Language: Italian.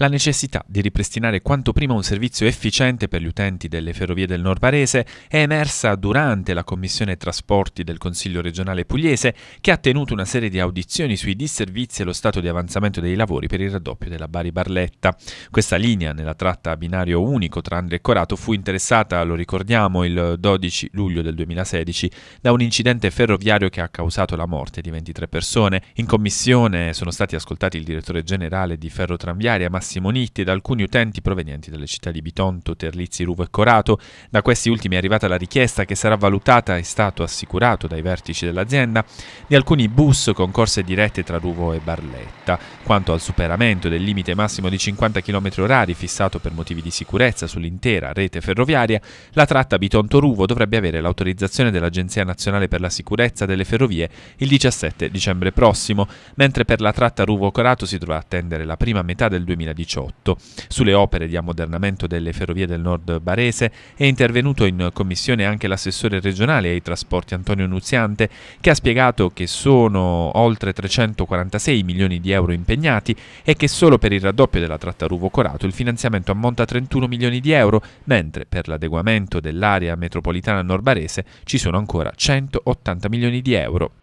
La necessità di ripristinare quanto prima un servizio efficiente per gli utenti delle ferrovie del Nord Barese è emersa durante la Commissione Trasporti del Consiglio regionale pugliese che ha tenuto una serie di audizioni sui disservizi e lo stato di avanzamento dei lavori per il raddoppio della Bari-Barletta. Questa linea nella tratta a binario unico tra Andria e Corato fu interessata, lo ricordiamo, il 12 luglio del 2016 da un incidente ferroviario che ha causato la morte di 23 persone. In commissione sono stati ascoltati il direttore generale di Ferrotranviaria Massimo ammoniti da alcuni utenti provenienti dalle città di Bitonto, Terlizzi, Ruvo e Corato. Da questi ultimi è arrivata la richiesta che sarà valutata, e stato assicurato dai vertici dell'azienda, di alcuni bus con corse dirette tra Ruvo e Barletta. Quanto al superamento del limite massimo di 50 km/h fissato per motivi di sicurezza sull'intera rete ferroviaria, la tratta Bitonto-Ruvo dovrebbe avere l'autorizzazione dell'Agenzia Nazionale per la Sicurezza delle Ferrovie il 17 dicembre prossimo, mentre per la tratta Ruvo-Corato si dovrà attendere la prima metà del 2019 2018. Sulle opere di ammodernamento delle ferrovie del nord barese è intervenuto in commissione anche l'assessore regionale ai trasporti Antonio Nuziante che ha spiegato che sono oltre 346 milioni di euro impegnati e che solo per il raddoppio della tratta Ruvo-Corato il finanziamento ammonta a 31 milioni di euro, mentre per l'adeguamento dell'area metropolitana nord barese ci sono ancora 180 milioni di euro.